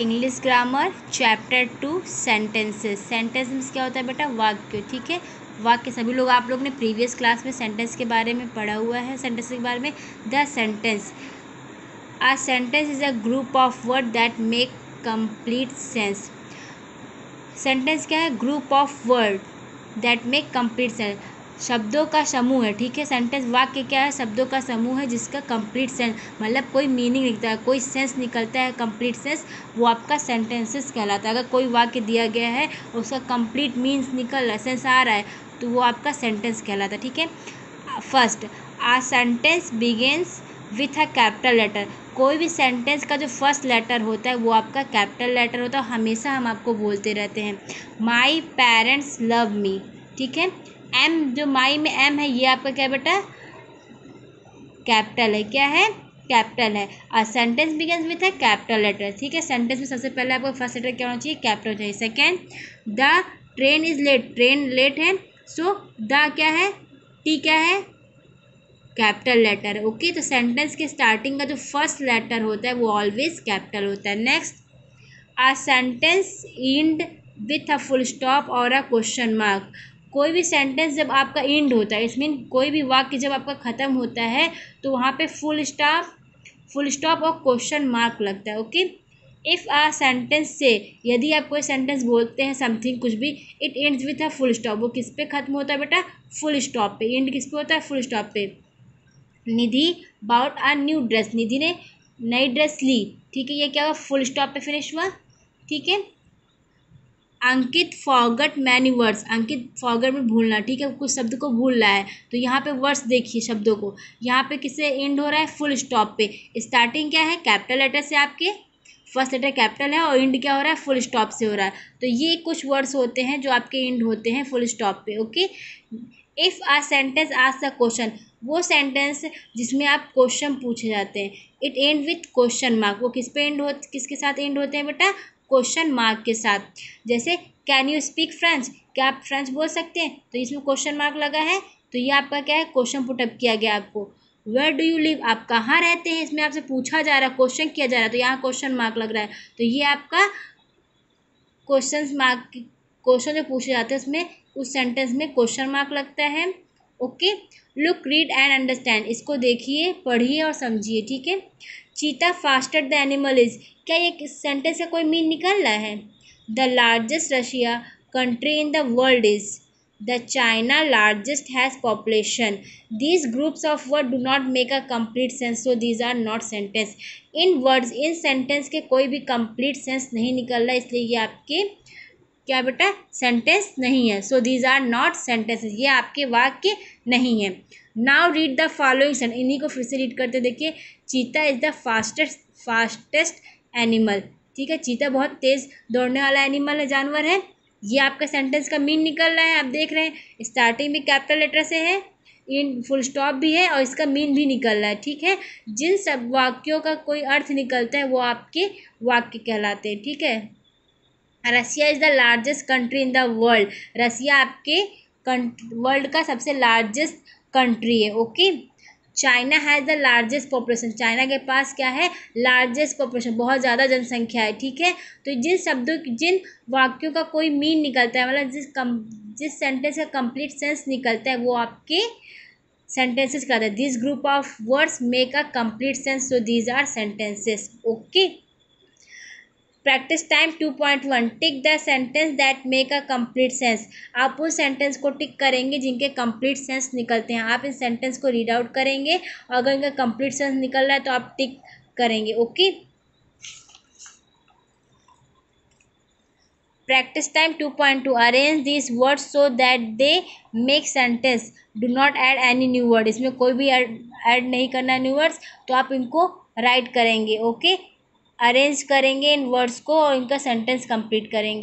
English grammar chapter two sentences sentence में क्या होता है बेटा वाक्य ठीक है वाक्य सभी लोग आप लोग ने प्रीवियस क्लास में सेंटेंस के बारे में पढ़ा हुआ है सेंटेंस के बारे में the sentence a sentence is a group of word that make complete sense sentence क्या है group of word that make complete sense शब्दों का समूह है ठीक है सेंटेंस वाक्य क्या है शब्दों का समूह है जिसका कंप्लीट सेंस मतलब कोई मीनिंग निकलता है कोई सेंस निकलता है कंप्लीट सेंस वो आपका सेंटेंसेस कहलाता है अगर कोई वाक्य दिया गया है उसका कंप्लीट मीन्स निकल रहा सेंस आ रहा है तो वो आपका सेंटेंस कहलाता है ठीक है first a sentence begins with a capital letter कोई भी सेंटेंस का जो फर्स्ट लेटर होता है वो आपका कैपिटल लेटर होता है हमेशा हम आपको बोलते रहते हैं माई पेरेंट्स लव मी ठीक है एम जो माई में एम है ये आपका क्या बेटा कैपिटल है क्या है कैपिटल है और सेंटेंस बिगेंस विथ है कैपिटल लेटर ठीक है सेंटेंस में सबसे पहले आपको फर्स्ट लेटर क्या होना चाहिए कैपिटल होना चाहिए second the train is late train late है सो द क्या है टी क्या है कैपिटल लेटर है ओके तो सेंटेंस के स्टार्टिंग का जो फर्स्ट लेटर होता है वो ऑलवेज कैपिटल होता है next a sentence end with a full stop और अ क्वेश्चन मार्क कोई भी सेंटेंस जब आपका एंड होता है इस मीन कोई भी वाक्य जब आपका ख़त्म होता है तो वहाँ पे फुल स्टॉप फुल स्टॉप और क्वेश्चन मार्क लगता है ओके इफ़ आ सेंटेंस से यदि आप कोई सेंटेंस बोलते हैं समथिंग कुछ भी it ends with a full stop वो किस पे ख़त्म होता है बेटा फुल स्टॉप पे एंड किस पे होता है फुल स्टॉप पे Nidhi bought a new dress Nidhi ने नई ड्रेस ली ठीक है ये क्या हुआ फुल स्टॉप पे फिनिश हुआ ठीक है Ankit forgot many words Ankit forgot में भूलना ठीक है कुछ शब्द को भूल रहा है तो यहाँ पे वर्ड्स देखिए शब्दों को यहाँ पे किससे एंड हो रहा है फुल स्टॉप पे स्टार्टिंग क्या है कैपिटल लेटर से आपके फर्स्ट लेटर कैपिटल है और इंड क्या हो रहा है फुल स्टॉप से हो रहा है तो ये कुछ वर्ड्स होते हैं जो आपके इंड होते हैं फुल स्टॉप पे ओके इफ़ आ सेंटेंस आज द क्वेश्चन वो सेंटेंस जिसमें आप क्वेश्चन पूछे जाते हैं it end with question mark वो किस पे एंड हो किसके साथ एंड होते हैं बेटा क्वेश्चन मार्क के साथ जैसे कैन यू स्पीक फ्रेंच क्या आप फ्रेंच बोल सकते हैं तो इसमें क्वेश्चन मार्क लगा है तो ये आपका क्या है क्वेश्चन पुटअप किया गया आपको वेयर डू यू लिव आप कहाँ रहते हैं इसमें आपसे पूछा जा रहा है क्वेश्चन किया जा रहा है तो यहाँ क्वेश्चन मार्क लग रहा है तो ये आपका क्वेश्चन मार्क क्वेश्चन जो पूछे जाते हैं उसमें उस सेंटेंस में क्वेश्चन मार्क लगता है okay look read and understand इसको देखिए पढ़िए और समझिए ठीक है चीता फास्टर द एनिमल इज क्या ये सेंटेंस का कोई मीन निकल रहा है the largest Russia country in the world is the China largest has population these groups of word do not make a complete sense so these are not sentence in words in sentence के कोई भी complete sense नहीं निकल रहा इसलिए ये आपके क्या बेटा सेंटेंस नहीं है so these are not sentences ये आपके वाक्य नहीं है now read the following sent इन्हीं को फिर से रीड करते देखिए cheetah is the fastest fastest animal ठीक है चीता बहुत तेज़ दौड़ने वाला एनिमल है जानवर है ये आपका सेंटेंस का मीन निकल रहा है आप देख रहे हैं स्टार्टिंग भी कैपिटल लेटर से है इन फुल स्टॉप भी है और इसका मीन भी निकल रहा है ठीक है जिन सब वाक्यों का कोई अर्थ निकलता है वो आपके वाक्य कहलाते हैं ठीक है Russia is the largest country in the world Russia आपके वर्ल्ड का सबसे लार्जेस्ट कंट्री है okay China has the largest population China के पास क्या है लार्जेस्ट पॉपुलेशन बहुत ज़्यादा जनसंख्या है ठीक है तो जिन शब्दों जिन वाक्यों का कोई मीन निकलता है मतलब जिस कम जिस सेंटेंस का कंप्लीट सेंस निकलता है वो आपके सेंटेंसेस कहता है this group of words make a complete sense so these are sentences okay practice time to point one tick the sentence that make a complete sense आप उस सेंटेंस को टिक करेंगे जिनके कंप्लीट सेंस निकलते हैं आप इन सेंटेंस को रीड आउट करेंगे और अगर इनका कंप्लीट सेंस निकल रहा है तो आप टिक करेंगे okay practice time to point two arrange this word so that they make sentence do not add any new word इसमें कोई भी ऐड नहीं करना न्यू वर्ड्स तो आप इनको राइट करेंगे ओके अरेंज करेंगे इन वर्ड्स को और इनका सेंटेंस कंप्लीट करेंगे